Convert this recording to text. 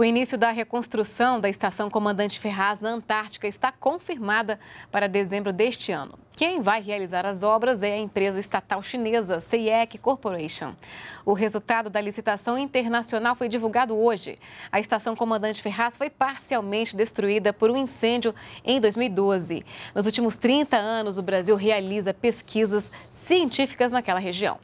O início da reconstrução da estação Comandante Ferraz na Antártica está confirmada para dezembro deste ano. Quem vai realizar as obras é a empresa estatal chinesa CIEC Corporation. O resultado da licitação internacional foi divulgado hoje. A estação Comandante Ferraz foi parcialmente destruída por um incêndio em 2012. Nos últimos 30 anos, o Brasil realiza pesquisas científicas naquela região.